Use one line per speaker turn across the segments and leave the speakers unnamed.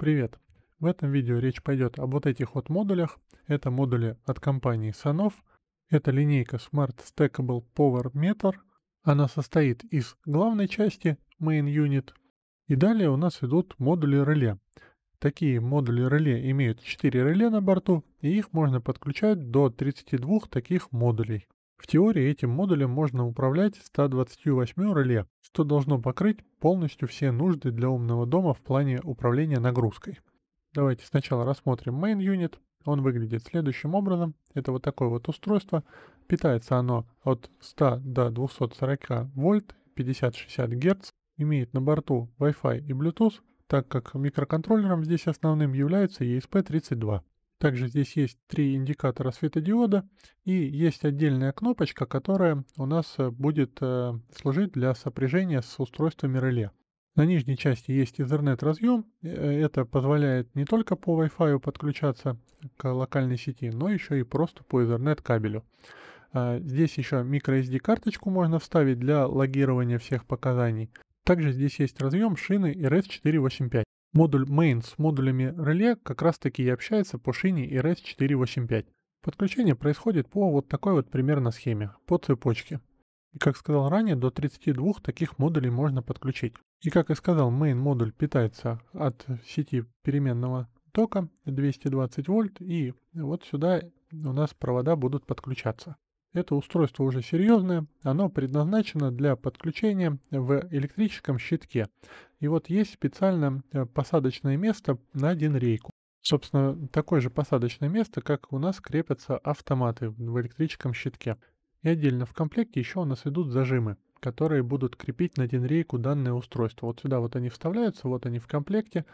Привет! В этом видео речь пойдет об вот этих вот модулях. Это модули от компании Sanov. Это линейка Smart Stackable Power Meter. Она состоит из главной части Main Unit. И далее у нас идут модули реле. Такие модули реле имеют 4 реле на борту, и их можно подключать до 32 таких модулей. В теории этим модулем можно управлять 128 реле, что должно покрыть полностью все нужды для умного дома в плане управления нагрузкой. Давайте сначала рассмотрим Main Unit. Он выглядит следующим образом. Это вот такое вот устройство. Питается оно от 100 до 240 вольт, 50-60 Гц. Имеет на борту Wi-Fi и Bluetooth, так как микроконтроллером здесь основным является ESP32. Также здесь есть три индикатора светодиода и есть отдельная кнопочка, которая у нас э, будет э, служить для сопряжения с устройствами реле. На нижней части есть Ethernet разъем. Э, это позволяет не только по Wi-Fi подключаться к локальной сети, но еще и просто по Ethernet кабелю. А, здесь еще microSD карточку можно вставить для логирования всех показаний. Также здесь есть разъем шины RS485. Модуль main с модулями реле как раз таки и общается по шине RS485. Подключение происходит по вот такой вот примерно схеме, по цепочке. И как сказал ранее, до 32 таких модулей можно подключить. И как я сказал, main модуль питается от сети переменного тока 220 вольт и вот сюда у нас провода будут подключаться. Это устройство уже серьезное, оно предназначено для подключения в электрическом щитке. И вот есть специально э, посадочное место на один рейку. Собственно, такое же посадочное место, как у нас крепятся автоматы в электрическом щитке. И отдельно в комплекте еще у нас идут зажимы, которые будут крепить на один рейку данное устройство. Вот сюда вот они вставляются, вот они в комплекте,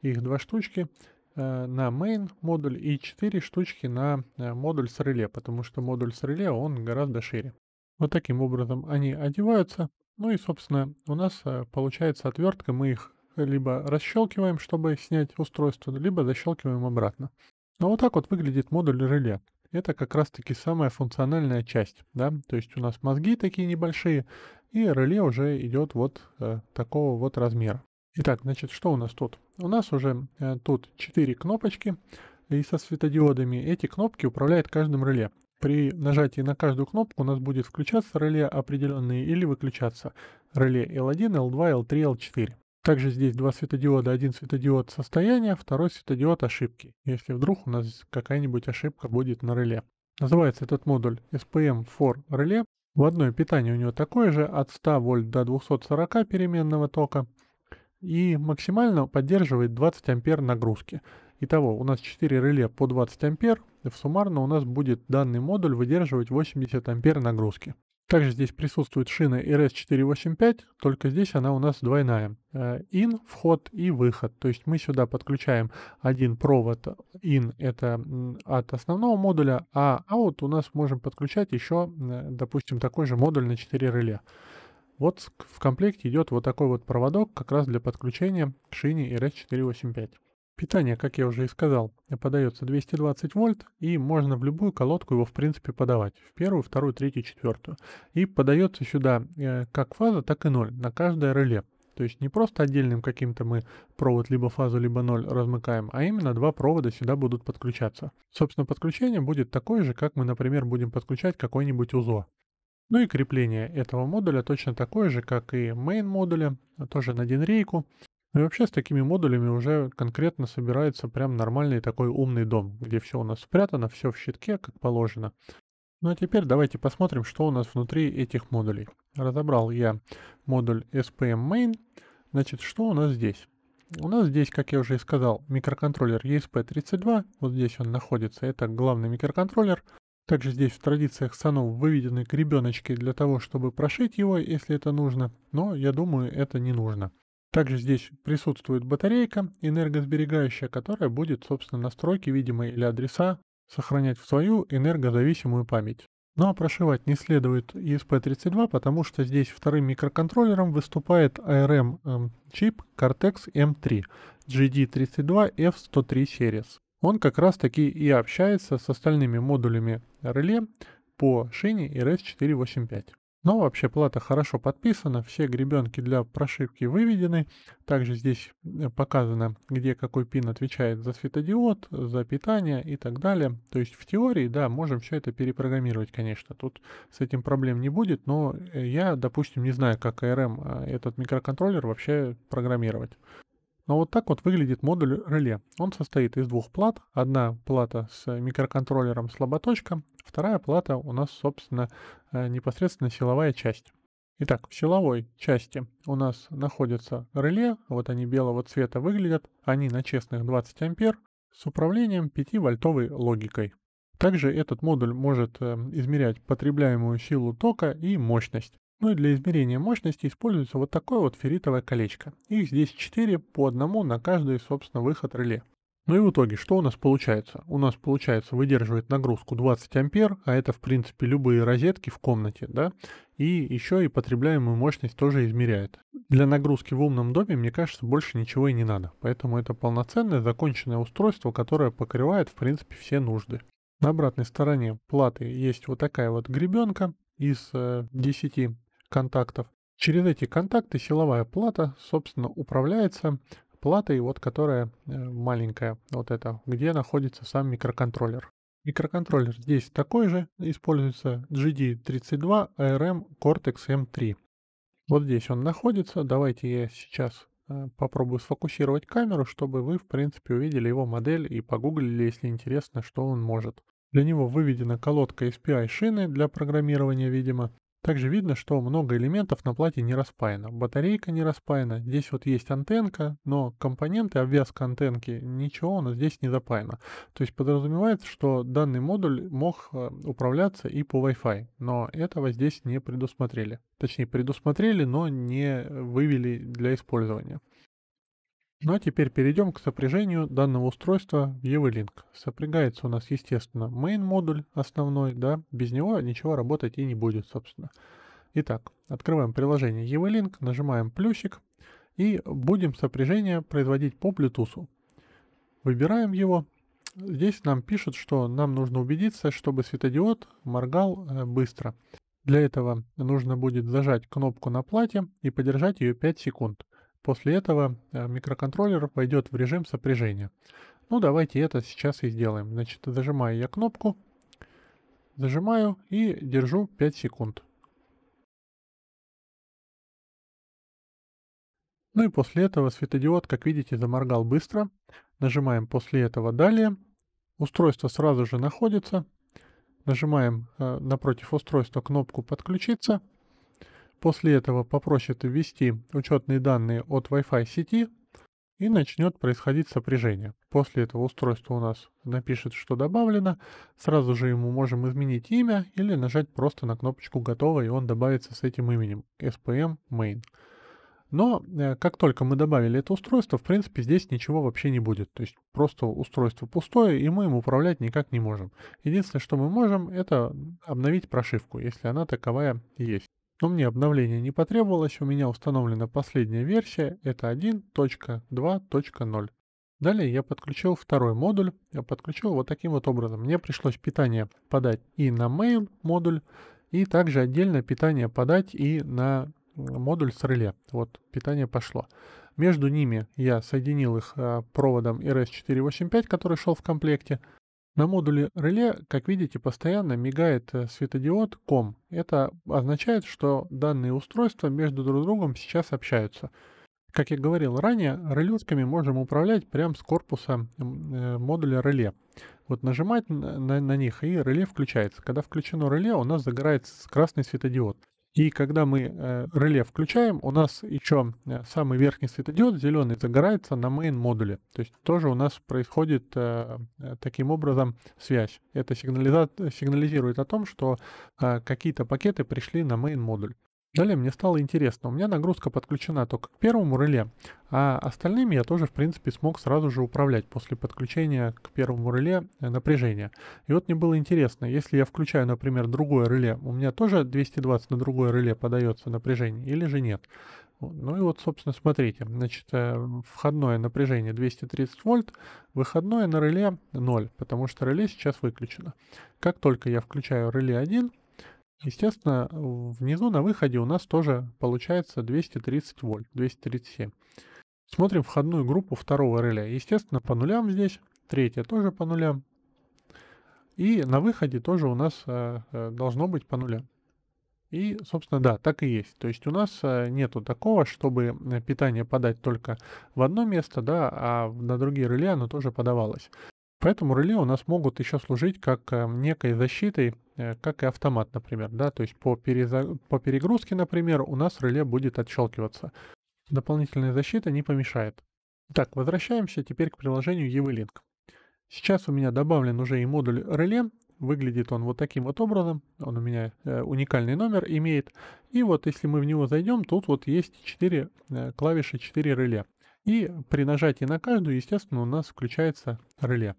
их два штучки. Э, на main модуль и 4 штучки на э, модуль с реле, потому что модуль с реле он гораздо шире. Вот таким образом они одеваются. Ну и, собственно, у нас э, получается отвертка, мы их либо расщелкиваем, чтобы снять устройство, либо защелкиваем обратно. Ну вот так вот выглядит модуль реле. Это как раз таки самая функциональная часть, да, то есть у нас мозги такие небольшие, и реле уже идет вот э, такого вот размера. Итак, значит, что у нас тут? У нас уже э, тут 4 кнопочки и э, со светодиодами. Эти кнопки управляют каждым реле. При нажатии на каждую кнопку у нас будет включаться реле определенные или выключаться реле L1, L2, L3, L4. Также здесь два светодиода. Один светодиод состояния, второй светодиод ошибки, если вдруг у нас какая-нибудь ошибка будет на реле. Называется этот модуль SPM for реле. Вводное питание у него такое же, от 100 вольт до 240 переменного тока и максимально поддерживает 20 ампер нагрузки. Итого у нас 4 реле по 20 ампер, и в суммарно у нас будет данный модуль выдерживать 80 ампер нагрузки. Также здесь присутствует шина RS485, только здесь она у нас двойная. In, э, вход и выход. То есть мы сюда подключаем один провод in, это от основного модуля, а out у нас можем подключать еще, допустим, такой же модуль на 4 реле. Вот в комплекте идет вот такой вот проводок, как раз для подключения к шине RS485. Питание, как я уже и сказал, подается 220 вольт, и можно в любую колодку его в принципе подавать, в первую, вторую, третью, четвертую. И подается сюда э, как фаза, так и ноль на каждое реле. То есть не просто отдельным каким-то мы провод либо фазу, либо ноль размыкаем, а именно два провода сюда будут подключаться. Собственно, подключение будет такое же, как мы, например, будем подключать какой-нибудь УЗО. Ну и крепление этого модуля точно такое же, как и main модуля, а тоже на Денрейку. Ну и вообще с такими модулями уже конкретно собирается прям нормальный такой умный дом, где все у нас спрятано, все в щитке, как положено. Ну а теперь давайте посмотрим, что у нас внутри этих модулей. Разобрал я модуль SPM main. Значит, что у нас здесь? У нас здесь, как я уже и сказал, микроконтроллер ESP32. Вот здесь он находится, это главный микроконтроллер. Также здесь в традициях санов выведены гребеночки для того, чтобы прошить его, если это нужно, но я думаю, это не нужно. Также здесь присутствует батарейка энергосберегающая, которая будет, собственно, настройки, видимо, или адреса сохранять в свою энергозависимую память. Ну а прошивать не следует ESP32, потому что здесь вторым микроконтроллером выступает ARM-чип Cortex M3 GD32F103 Series он как раз таки и общается с остальными модулями реле по шине RS485. Но вообще плата хорошо подписана, все гребенки для прошивки выведены. Также здесь э, показано, где какой пин отвечает за светодиод, за питание и так далее. То есть в теории, да, можем все это перепрограммировать, конечно. Тут с этим проблем не будет, но э, я, допустим, не знаю, как ARM э, этот микроконтроллер вообще программировать. Но вот так вот выглядит модуль реле. Он состоит из двух плат. Одна плата с микроконтроллером слаботочка, вторая плата у нас, собственно, э, непосредственно силовая часть. Итак, в силовой части у нас находятся реле, вот они белого цвета выглядят, они на честных 20 ампер с управлением 5-вольтовой логикой. Также этот модуль может э, измерять потребляемую силу тока и мощность. Ну и для измерения мощности используется вот такое вот ферритовое колечко. Их здесь 4 по одному на каждый, собственно, выход реле. Ну и в итоге, что у нас получается? У нас получается выдерживает нагрузку 20 ампер, а это в принципе любые розетки в комнате, да, и еще и потребляемую мощность тоже измеряет. Для нагрузки в умном доме, мне кажется, больше ничего и не надо, поэтому это полноценное законченное устройство, которое покрывает в принципе все нужды. На обратной стороне платы есть вот такая вот гребенка из э, 10 контактов. Через эти контакты силовая плата, собственно, управляется платой, вот которая э, маленькая, вот это, где находится сам микроконтроллер. Микроконтроллер здесь такой же, используется GD32 ARM Cortex-M3. Вот здесь он находится, давайте я сейчас э, попробую сфокусировать камеру, чтобы вы, в принципе, увидели его модель и погуглили, если интересно, что он может. Для него выведена колодка SPI шины для программирования, видимо. Также видно, что много элементов на плате не распаяно. Батарейка не распаяна, здесь вот есть антенка, но компоненты, обвязка антенки, ничего у нас здесь не запаяно. То есть подразумевается, что данный модуль мог э, управляться и по Wi-Fi, но этого здесь не предусмотрели. Точнее, предусмотрели, но не вывели для использования. Ну а теперь перейдем к сопряжению данного устройства в EVLink. Сопрягается у нас, естественно, main модуль основной, да, без него ничего работать и не будет, собственно. Итак, открываем приложение EVLink, нажимаем плюсик и будем сопряжение производить по Bluetooth. Выбираем его. Здесь нам пишут, что нам нужно убедиться, чтобы светодиод моргал э, быстро. Для этого нужно будет зажать кнопку на плате и подержать ее 5 секунд. После этого э, микроконтроллер войдет в режим сопряжения. Ну, давайте это сейчас и сделаем. Значит, зажимаю я кнопку, зажимаю и держу 5 секунд. Ну и после этого светодиод, как видите, заморгал быстро. Нажимаем после этого «Далее». Устройство сразу же находится. Нажимаем э, напротив устройства кнопку «Подключиться». После этого попросит ввести учетные данные от Wi-Fi сети и начнет происходить сопряжение. После этого устройство у нас напишет, что добавлено. Сразу же ему можем изменить имя или нажать просто на кнопочку «Готово» и он добавится с этим именем SPM Main. Но э, как только мы добавили это устройство, в принципе, здесь ничего вообще не будет. То есть просто устройство пустое, и мы им управлять никак не можем. Единственное, что мы можем, это обновить прошивку, если она таковая есть. Но мне обновление не потребовалось, у меня установлена последняя версия, это 1.2.0. Далее я подключил второй модуль, я подключил вот таким вот образом. Мне пришлось питание подать и на main модуль, и также отдельно питание подать и на э, модуль с реле. Вот питание пошло. Между ними я соединил их э, проводом RS485, который шел в комплекте. На модуле реле, как видите, постоянно мигает э, светодиод COM. Это означает, что данные устройства между друг другом сейчас общаются. Как я говорил ранее, релютками можем управлять прямо с корпуса э, модуля реле. Вот нажимать на, на них и реле включается. Когда включено реле, у нас загорается красный светодиод. И когда мы э, реле включаем, у нас еще э, самый верхний светодиод, зеленый, загорается на main модуле. То есть тоже у нас происходит э, таким образом связь. Это сигнализирует о том, что какие-то пакеты пришли на main модуль. Далее мне стало интересно, у меня нагрузка подключена только к первому реле, а остальными я тоже, в принципе, смог сразу же управлять после подключения к первому реле э, напряжения. И вот мне было интересно, если я включаю, например, другое реле, у меня тоже 220 на другое реле подается напряжение или же нет? Ну и вот, собственно, смотрите, значит, э, входное напряжение 230 вольт, выходное на реле 0, потому что реле сейчас выключено. Как только я включаю реле 1, Естественно, внизу на выходе у нас тоже получается 230 вольт, 237. Смотрим входную группу второго реле. Естественно, по нулям здесь, третья тоже по нулям. И на выходе тоже у нас э, э, должно быть по нулям. И, собственно, да, так и есть. То есть у нас э, нету такого, чтобы питание подать только в одно место, да, а на другие реле оно тоже подавалось. Поэтому реле у нас могут еще служить как некой защитой Э, как и автомат, например, да, то есть по, перезаг... по перегрузке, например, у нас реле будет отщелкиваться. Дополнительная защита не помешает. Так, возвращаемся теперь к приложению EV-Link. Сейчас у меня добавлен уже и модуль реле, выглядит он вот таким вот образом, он у меня э, уникальный номер имеет, и вот если мы в него зайдем, тут вот есть 4 э, клавиши, 4 реле. И при нажатии на каждую, естественно, у нас включается реле.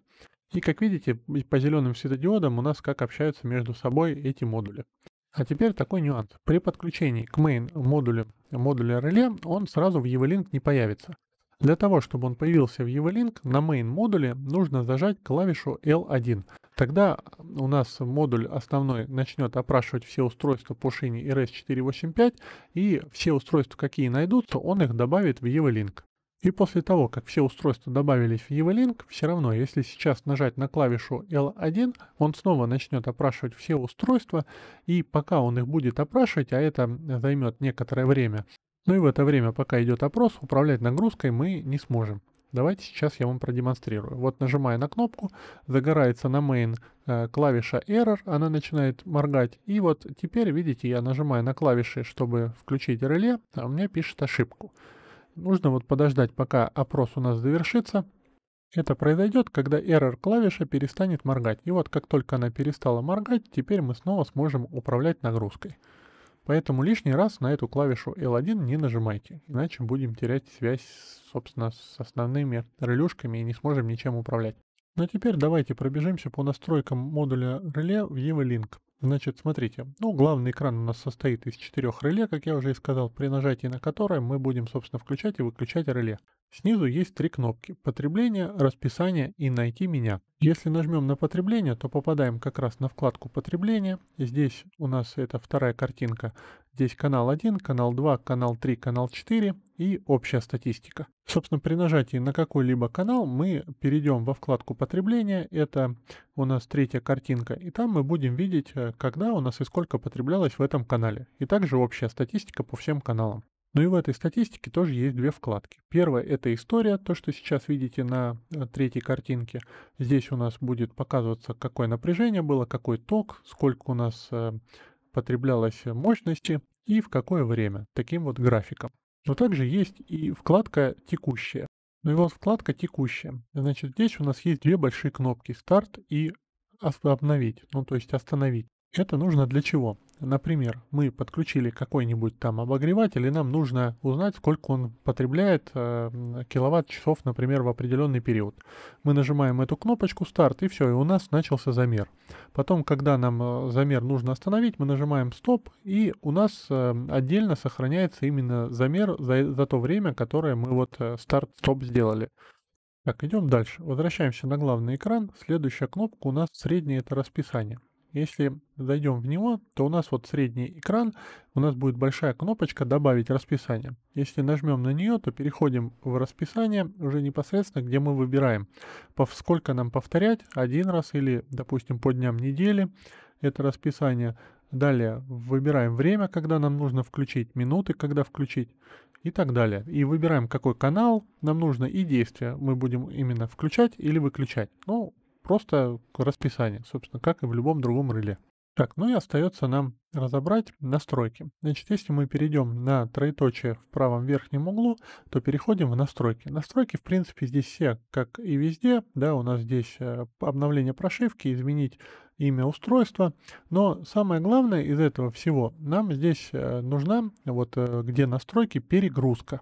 И как видите, по зеленым светодиодам у нас как общаются между собой эти модули. А теперь такой нюанс. При подключении к main модулю, модуля реле, он сразу в EVLink не появится. Для того, чтобы он появился в EVLink, на main модуле нужно зажать клавишу L1. Тогда у нас модуль основной начнет опрашивать все устройства по шине RS485, и все устройства, какие найдутся, он их добавит в EVLink. И после того, как все устройства добавились в EVLink, все равно, если сейчас нажать на клавишу L1, он снова начнет опрашивать все устройства, и пока он их будет опрашивать, а это займет некоторое время, ну и в это время, пока идет опрос, управлять нагрузкой мы не сможем. Давайте сейчас я вам продемонстрирую. Вот нажимая на кнопку, загорается на main э, клавиша error, она начинает моргать. И вот теперь, видите, я нажимаю на клавиши, чтобы включить реле, а у меня пишет ошибку. Нужно вот подождать, пока опрос у нас завершится. Это произойдет, когда error клавиша перестанет моргать. И вот как только она перестала моргать, теперь мы снова сможем управлять нагрузкой. Поэтому лишний раз на эту клавишу L1 не нажимайте, иначе будем терять связь, собственно, с основными релюшками и не сможем ничем управлять. Но ну а теперь давайте пробежимся по настройкам модуля реле в EVLink. Значит, смотрите, ну, главный экран у нас состоит из четырех реле, как я уже и сказал, при нажатии на которые мы будем, собственно, включать и выключать реле. Снизу есть три кнопки – потребление, расписание и найти меня. Если нажмем на потребление, то попадаем как раз на вкладку потребление. Здесь у нас это вторая картинка. Здесь канал 1, канал 2, канал 3, канал 4 и общая статистика. Собственно, при нажатии на какой-либо канал мы перейдем во вкладку потребления. Это у нас третья картинка. И там мы будем видеть, э, когда у нас и сколько потреблялось в этом канале. И также общая статистика по всем каналам. Ну и в этой статистике тоже есть две вкладки. Первая это история, то, что сейчас видите на э, третьей картинке. Здесь у нас будет показываться, какое напряжение было, какой ток, сколько у нас э, потреблялось мощности и в какое время, таким вот графиком. Но также есть и вкладка «Текущая». Ну и вот вкладка «Текущая». Значит, здесь у нас есть две большие кнопки «Старт» и «Обновить», ну то есть «Остановить». Это нужно для чего? Например, мы подключили какой-нибудь там обогреватель, и нам нужно узнать, сколько он потребляет э, киловатт-часов, например, в определенный период. Мы нажимаем эту кнопочку «Старт», и все, и у нас начался замер. Потом, когда нам э, замер нужно остановить, мы нажимаем «Стоп», и у нас э, отдельно сохраняется именно замер за, за то время, которое мы вот э, «Старт-стоп» сделали. Так, идем дальше. Возвращаемся на главный экран. Следующая кнопка у нас среднее это расписание. Если зайдем в него, то у нас вот средний экран, у нас будет большая кнопочка «Добавить расписание». Если нажмем на нее, то переходим в расписание уже непосредственно, где мы выбираем, сколько нам повторять, один раз или, допустим, по дням недели это расписание. Далее выбираем время, когда нам нужно включить, минуты, когда включить и так далее. И выбираем, какой канал нам нужно и действие мы будем именно включать или выключать. Ну, Просто расписание, собственно, как и в любом другом реле. Так, ну и остается нам разобрать настройки. Значит, если мы перейдем на троеточие в правом верхнем углу, то переходим в настройки. Настройки, в принципе, здесь все, как и везде. Да, у нас здесь э, обновление прошивки, изменить имя устройства. Но самое главное из этого всего, нам здесь э, нужна, вот э, где настройки, перегрузка.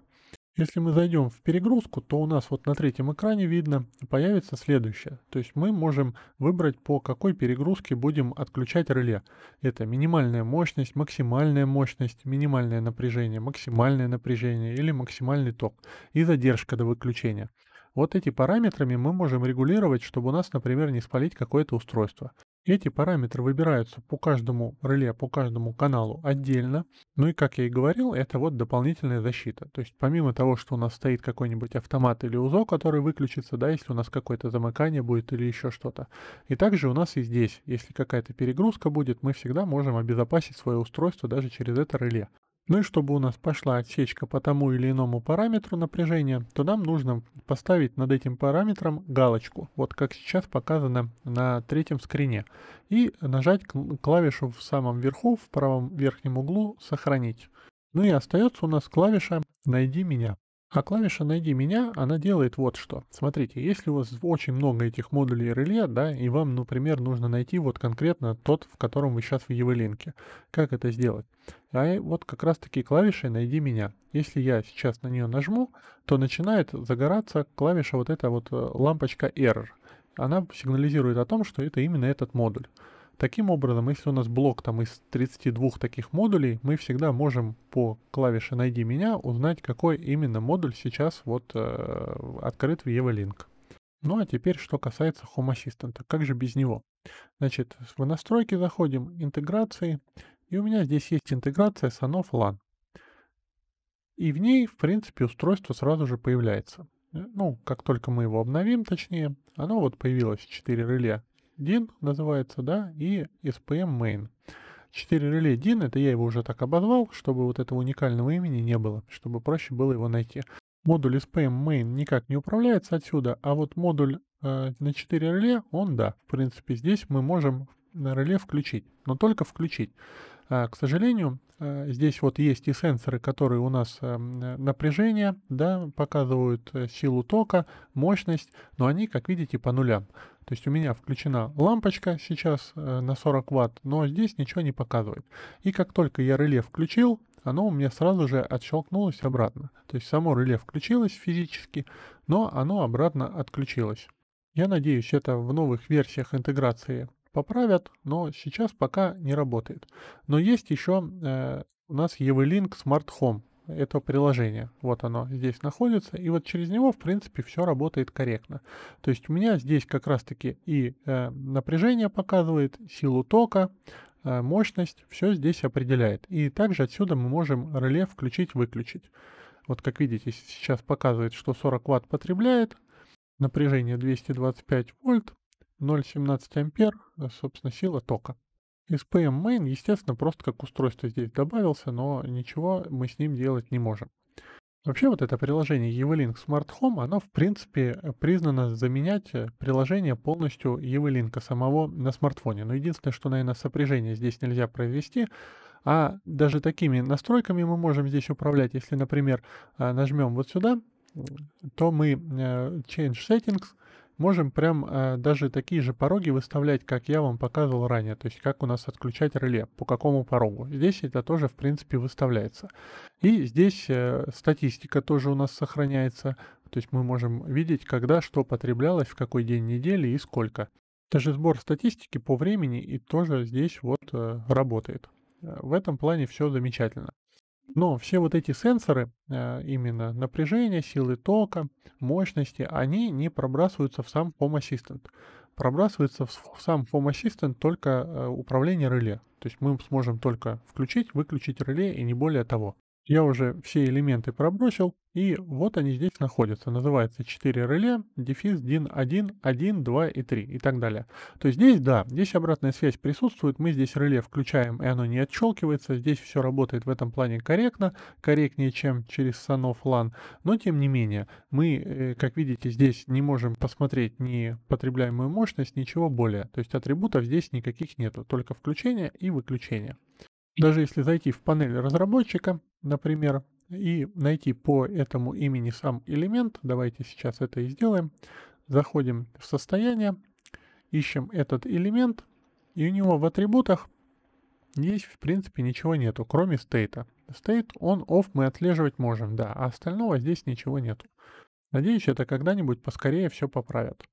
Если мы зайдем в перегрузку, то у нас вот на третьем экране видно появится следующее. То есть мы можем выбрать по какой перегрузке будем отключать реле. Это минимальная мощность, максимальная мощность, минимальное напряжение, максимальное напряжение или максимальный ток и задержка до выключения. Вот эти параметрами мы можем регулировать, чтобы у нас, например, не спалить какое-то устройство. Эти параметры выбираются по каждому реле, по каждому каналу отдельно. Ну и, как я и говорил, это вот дополнительная защита. То есть помимо того, что у нас стоит какой-нибудь автомат или УЗО, который выключится, да, если у нас какое-то замыкание будет или еще что-то. И также у нас и здесь, если какая-то перегрузка будет, мы всегда можем обезопасить свое устройство даже через это реле. Ну и чтобы у нас пошла отсечка по тому или иному параметру напряжения, то нам нужно поставить над этим параметром галочку, вот как сейчас показано на третьем скрине, и нажать клавишу в самом верху, в правом верхнем углу «Сохранить». Ну и остается у нас клавиша «Найди меня». А клавиша «Найди меня» она делает вот что. Смотрите, если у вас очень много этих модулей реле, да, и вам, например, нужно найти вот конкретно тот, в котором вы сейчас в Евелинке. Как это сделать? А вот как раз таки клавишей «Найди меня». Если я сейчас на нее нажму, то начинает загораться клавиша вот эта вот э, лампочка Error. Она сигнализирует о том, что это именно этот модуль. Таким образом, если у нас блок там из 32 таких модулей, мы всегда можем по клавише «Найди меня» узнать, какой именно модуль сейчас вот э, открыт в EvoLink. Ну а теперь, что касается Home Assistant, как же без него? Значит, в настройки заходим, интеграции, и у меня здесь есть интеграция с LAN. И в ней, в принципе, устройство сразу же появляется. Э, ну, как только мы его обновим, точнее, оно вот появилось, 4 реле DIN называется, да, и SPM main. 4 реле DIN, это я его уже так обозвал, чтобы вот этого уникального имени не было, чтобы проще было его найти. Модуль SPM main никак не управляется отсюда, а вот модуль э, на 4 реле, он да. В принципе, здесь мы можем на реле включить, но только включить. А, к сожалению, а, здесь вот есть и сенсоры, которые у нас а, напряжение, да, показывают э, силу тока, мощность, но они, как видите, по нулям. То есть у меня включена лампочка сейчас э, на 40 ватт, но здесь ничего не показывает. И как только я реле включил, оно у меня сразу же отщелкнулось обратно. То есть само реле включилось физически, но оно обратно отключилось. Я надеюсь, это в новых версиях интеграции поправят, но сейчас пока не работает. Но есть еще э, у нас EV-Link Smart Home. Это приложение, Вот оно здесь находится, и вот через него, в принципе, все работает корректно. То есть у меня здесь как раз-таки и э, напряжение показывает, силу тока, э, мощность, все здесь определяет. И также отсюда мы можем реле включить-выключить. Вот как видите, сейчас показывает, что 40 Вт потребляет, напряжение 225 вольт, 0,17 ампер, собственно, сила тока. SPM main, естественно, просто как устройство здесь добавился, но ничего мы с ним делать не можем. Вообще вот это приложение Evelink Smart Home, оно в принципе э, признано заменять э, приложение полностью Evelink самого на смартфоне. Но единственное, что, наверное, сопряжение здесь нельзя провести, а даже такими настройками мы можем здесь управлять. Если, например, э, нажмем вот сюда, то мы Change Settings – можем прям э, даже такие же пороги выставлять, как я вам показывал ранее, то есть как у нас отключать реле, по какому порогу. Здесь это тоже, в принципе, выставляется. И здесь э, статистика тоже у нас сохраняется, то есть мы можем видеть, когда что потреблялось, в какой день недели и сколько. Даже сбор статистики по времени и тоже здесь вот э, работает. Э, в этом плане все замечательно. Но все вот эти сенсоры, а, именно напряжение, силы тока, мощности, они не пробрасываются в сам Home Assistant. Пробрасывается в сам Home Assistant только э, управление реле. То есть мы сможем только включить, выключить реле и не более того. Я уже все элементы пробросил, и вот они здесь находятся. Называется 4 реле, дефис, DIN 1, 1, 2 и 3 и так далее. То есть здесь, да, здесь обратная связь присутствует. Мы здесь реле включаем, и оно не отщелкивается. Здесь все работает в этом плане корректно, корректнее, чем через Sanof LAN. Но тем не менее, мы, э, как видите, здесь не можем посмотреть ни потребляемую мощность, ничего более. То есть атрибутов здесь никаких нету, только включение и выключение. Даже если зайти в панель разработчика, например, и найти по этому имени сам элемент. Давайте сейчас это и сделаем. Заходим в состояние, ищем этот элемент, и у него в атрибутах здесь в принципе ничего нету, кроме стейта. State он off мы отслеживать можем, да, а остального здесь ничего нету. Надеюсь, это когда-нибудь поскорее все поправят.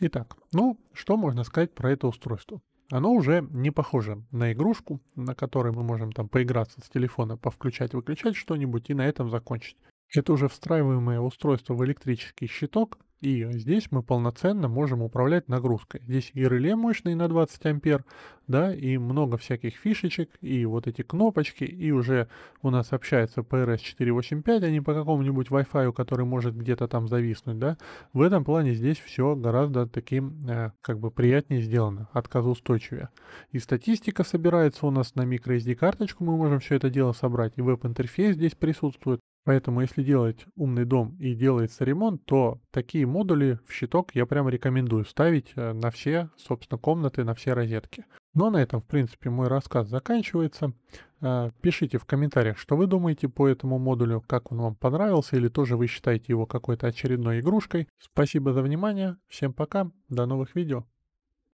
Итак, ну, что можно сказать про это устройство? оно уже не похоже на игрушку, на которой мы можем там поиграться с телефона, повключать-выключать что-нибудь и на этом закончить. Это уже встраиваемое устройство в электрический щиток, и здесь мы полноценно можем управлять нагрузкой. Здесь и реле мощный на 20 ампер, да, и много всяких фишечек, и вот эти кнопочки, и уже у нас общается PRS 485, а не по какому-нибудь Wi-Fi, который может где-то там зависнуть, да. В этом плане здесь все гораздо таким, э, как бы, приятнее сделано, отказоустойчивее. И статистика собирается у нас на microSD карточку, мы можем все это дело собрать, и веб-интерфейс здесь присутствует. Поэтому, если делать умный дом и делается ремонт, то такие модули в щиток я прям рекомендую ставить э, на все, собственно, комнаты, на все розетки. Но ну, а на этом, в принципе, мой рассказ заканчивается. Э, пишите в комментариях, что вы думаете по этому модулю, как он вам понравился, или тоже вы считаете его какой-то очередной игрушкой. Спасибо за внимание, всем пока, до новых видео.